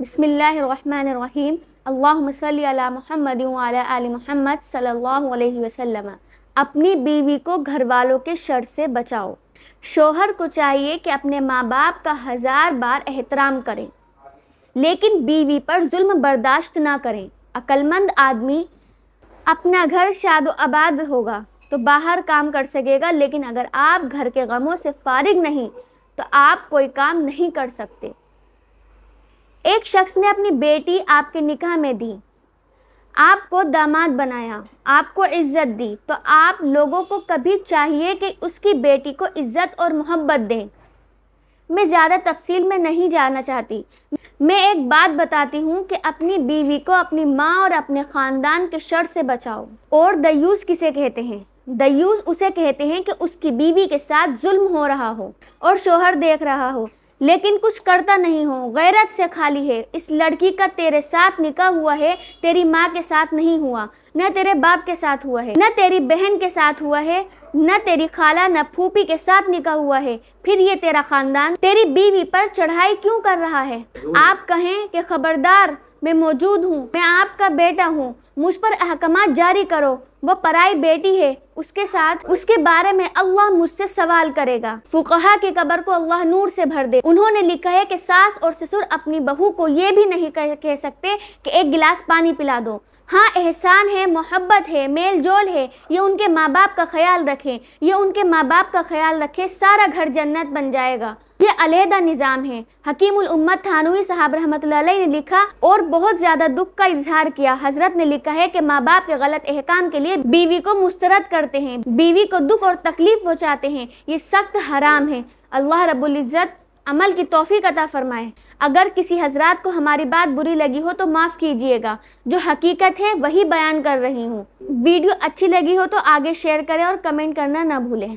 बिसमीम अल्लाम महमद आल महमद सल्ला वसम अपनी बीवी को घर वालों के शर से बचाओ शोहर को चाहिए कि अपने माँ बाप का हज़ार बार एहतराम करें लेकिन बीवी पर जुल्म बर्दाश्त ना करें अक्लमंद आदमी अपना घर शाद आबाद होगा तो बाहर काम कर सकेगा लेकिन अगर आप घर के गमों से फारिग नहीं तो आप कोई काम नहीं कर सकते एक शख्स ने अपनी बेटी आपके निकाह में दी आपको दामाद बनाया आपको इज्जत दी तो आप लोगों को कभी चाहिए कि उसकी बेटी को इज्जत और मोहब्बत दें मैं ज़्यादा तफसील में नहीं जाना चाहती मैं एक बात बताती हूँ कि अपनी बीवी को अपनी माँ और अपने ख़ानदान के शर से बचाओ और दयूस किसे कहते हैं दयूस उसे कहते हैं कि उसकी बीवी के साथ जुल्म हो रहा हो और शोहर देख रहा हो लेकिन कुछ करता नहीं हूँ गैरत से खाली है इस लड़की का तेरे साथ निका हुआ है तेरी माँ के साथ नहीं हुआ न तेरे बाप के साथ हुआ है न तेरी बहन के साथ हुआ है न तेरी खाला न फूफी के साथ निका हुआ है फिर ये तेरा खानदान तेरी बीवी पर चढ़ाई क्यों कर रहा है आप कहें कि खबरदार मैं मौजूद हूँ मैं आपका बेटा हूँ मुझ पर अहकाम जारी करो वह पराई बेटी है उसके साथ उसके बारे में अल्लाह मुझसे सवाल करेगा फुकहा की कबर को अल्लाह नूर से भर दे उन्होंने लिखा है कि सास और ससुर अपनी बहू को ये भी नहीं कह, कह सकते कि एक गिलास पानी पिला दो हाँ एहसान है मोहब्बत है मेल जोल है ये उनके माँ बाप का ख्याल रखें ये उनके माँ बाप का ख्याल रखें सारा घर जन्नत बन जाएगा ये अलहदा निज़ाम है हकीमुल उम्मत थानवी साहब रहमत ने लिखा और बहुत ज़्यादा दुख का इजहार किया हजरत ने लिखा है कि माँ बाप के गलत अहकाम के लिए बीवी को मुस्तरद करते हैं बीवी को दुख और तकलीफ पहुँचाते हैं ये सख्त हराम है अल्लाह रबुल्ज़त अमल की तोहफ़ी अता फ़रमाएँ अगर किसी हजरात को हमारी बात बुरी लगी हो तो माफ़ कीजिएगा जो हकीकत है वही बयान कर रही हूँ वीडियो अच्छी लगी हो तो आगे शेयर करें और कमेंट करना ना भूलें